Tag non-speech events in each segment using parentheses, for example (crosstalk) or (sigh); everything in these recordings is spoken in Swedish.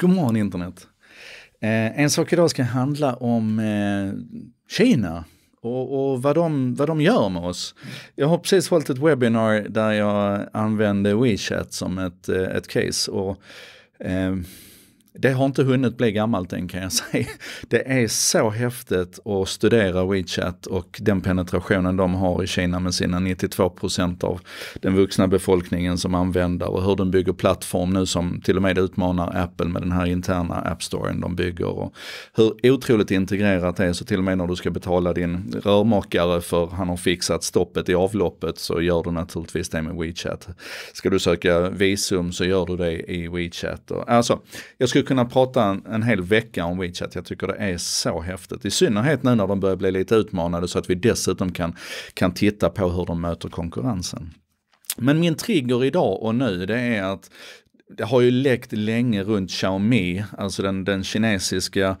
God morgon internet! Eh, en sak idag ska handla om eh, Kina och, och, vad, de, vad de gör med oss. Jag har precis hållit ett webbinar där jag använde WeChat som ett, eh, ett case. Och, eh, det har inte hunnit bli gammalt än kan jag (laughs) säga. Det är så häftigt att studera WeChat och den penetrationen de har i Kina med sina 92 av den vuxna befolkningen som använder och hur de bygger plattform nu som till och med utmanar Apple med den här interna appstoren de bygger. Och hur otroligt integrerat det är så till och med när du ska betala din rörmakare för han har fixat stoppet i avloppet så gör du naturligtvis det med WeChat. Ska du söka visum så gör du det i WeChat. Alltså, jag skulle kunna prata en, en, hel vecka om WeChat. Jag tycker det är så häftigt. I synnerhet nu när de börjar bli lite utmanade så att vi dessutom kan, kan titta på hur de möter konkurrensen. Men min trigger idag och nu det är att det har ju läckt länge runt Xiaomi, alltså den, den kinesiska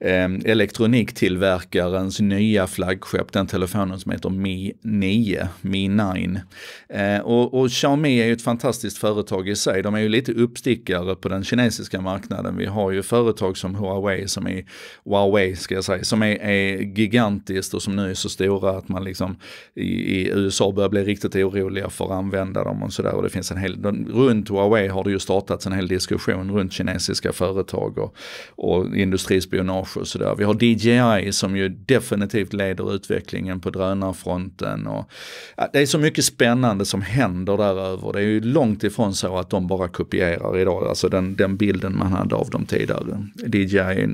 eh, elektroniktillverkarens nya flaggskepp, den telefonen som heter Mi 9, Mi 9. Eh, och, och, Xiaomi är ju ett fantastiskt företag i sig, de är ju lite uppstickare på den kinesiska marknaden. Vi har ju företag som Huawei, som är, Huawei ska jag säga, som är, är gigantiskt och som nu är så stora att man liksom i, i USA börjar bli riktigt oroliga för att använda dem och sådär. Och det finns en hel, runt Huawei har det ju startats en hel diskussion runt kinesiska företag och, och industrispionage och sådär. Vi har DJI som ju definitivt leder utvecklingen på drönarfronten. Och, ja, det är så mycket spännande som händer däröver. Det är ju långt ifrån så att de bara kopierar idag, alltså den, den bilden man hade av dem tidigare. DJI är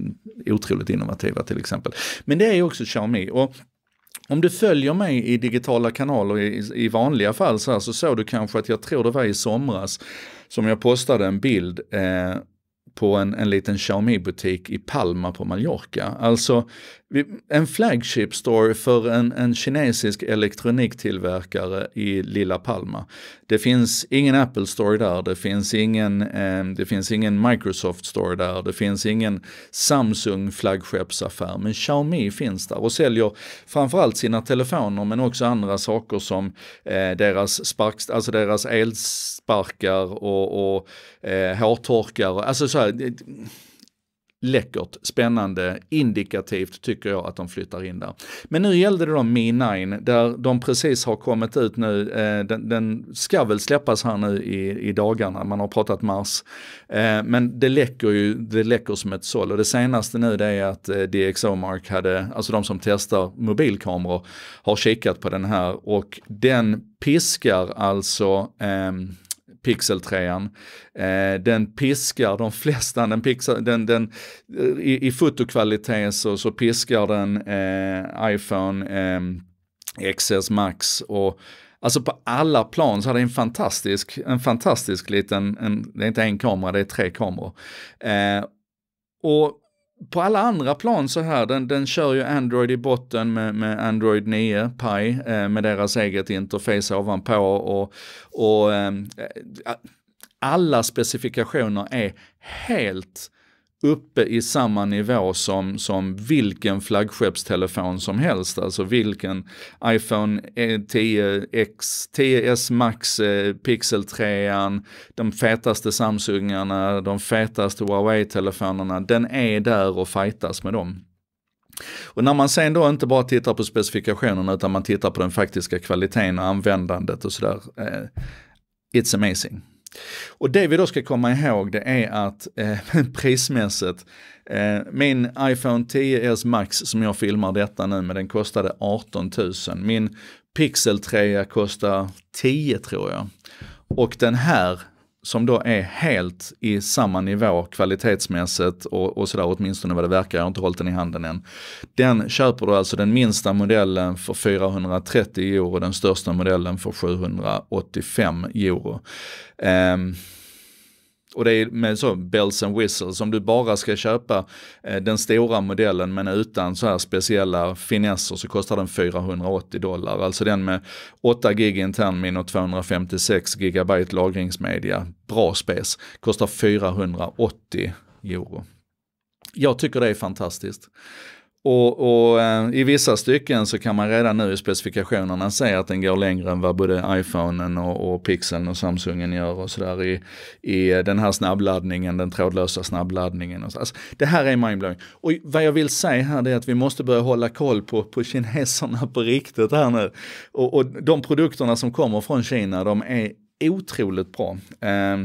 otroligt innovativa till exempel. Men det är ju också Xiaomi. Och om du följer mig i digitala kanaler i, i vanliga fall så, här, så såg du kanske att jag tror det var i somras som jag postade en bild eh, på en, en liten Xiaomi-butik i Palma på Mallorca. Alltså en flagship store för en, en kinesisk elektroniktillverkare i Lilla Palma. Det finns ingen Apple Store där, det finns ingen, eh, det finns ingen Microsoft Store där, det finns ingen Samsung flaggskeppsaffär, men Xiaomi finns där och säljer framförallt sina telefoner men också andra saker som eh, deras, spark, alltså deras elsparkar och, och eh, hårtorkar. alltså så här, läckert, spännande, indikativt tycker jag att de flyttar in där. Men nu gällde det då Mi9 där de precis har kommit ut nu. Eh, den, den ska väl släppas här nu i, i dagarna, man har pratat mars. Eh, men det läcker ju, det läcker som ett såll och det senaste nu det är att eh, DxOMark hade, alltså de som testar mobilkameror, har kikat på den här och den piskar alltså eh, Pixel 3. Eh, den piskar de flesta, den pixar, den, den, i, i fotokvalitet så, så piskar den eh, iPhone eh, XS Max och Alltså på alla plan så är det en fantastisk, en fantastisk liten, en, det är inte en kamera, det är tre kameror. Eh, och på alla andra plan så här, den, den kör ju Android i botten med, med Android 9 Pi, eh, med deras eget interface ovanpå och, och eh, eh alla specifikationer är helt uppe i samma nivå som, som vilken flaggskeppstelefon som helst, alltså vilken iPhone 10 eh, X, 10S Max, eh, Pixel 3, de fetaste Samsungarna, de fetaste Huawei-telefonerna, den är där och fightas med dem. Och när man sen då inte bara tittar på specifikationerna utan man tittar på den faktiska kvaliteten och användandet och sådär, eh, it's amazing. Och det vi då ska komma ihåg det är att eh, (laughs) prismässigt, eh, min iPhone 10s Max som jag filmar detta nu med den kostade 18 000. Min Pixel 3 kostar 10 tror jag. Och den här som då är helt i samma nivå kvalitetsmässigt och, och sådär, åtminstone vad det verkar, jag har inte hållit den i handen än. Den köper du alltså den minsta modellen för 430 euro, den största modellen för 785 euro. Um, och det är med så bells and whistles, om du bara ska köpa eh, den stora modellen men utan så här speciella finesser så kostar den 480 dollar. Alltså den med 8 gig internmin och 256 gigabyte lagringsmedia, bra space, kostar 480 euro. Jag tycker det är fantastiskt. Och, och eh, i vissa stycken så kan man redan nu i specifikationerna se att den går längre än vad både iPhonen och, och Pixeln och Samsungen gör och sådär i, i den här snabbladdningen, den trådlösa snabbladdningen. Och så. Alltså, det här är mindblowing. Och vad jag vill säga här är att vi måste börja hålla koll på, på kineserna på riktigt här nu. Och, och de produkterna som kommer från Kina, de är otroligt bra. Eh,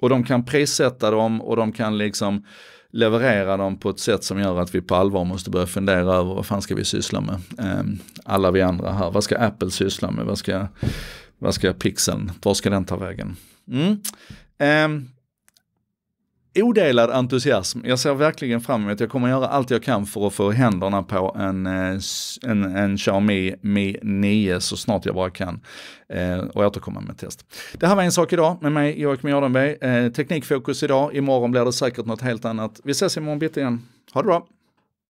och de kan prissätta dem och de kan liksom leverera dem på ett sätt som gör att vi på allvar måste börja fundera över vad fan ska vi syssla med? Ehm, alla vi andra här, vad ska Apple syssla med? Vad ska, vad ska pixeln, var ska den ta vägen? Mm. Ehm, odelad entusiasm. Jag ser verkligen fram emot, jag kommer göra allt jag kan för att få händerna på en, eh, en, en Xiaomi Mi 9 så snart jag bara kan eh, och återkomma med test. Det här var en sak idag med mig, Joakim Jardenberg. Eh, teknikfokus idag, imorgon blir det säkert något helt annat. Vi ses imorgon bitti igen. Ha det bra!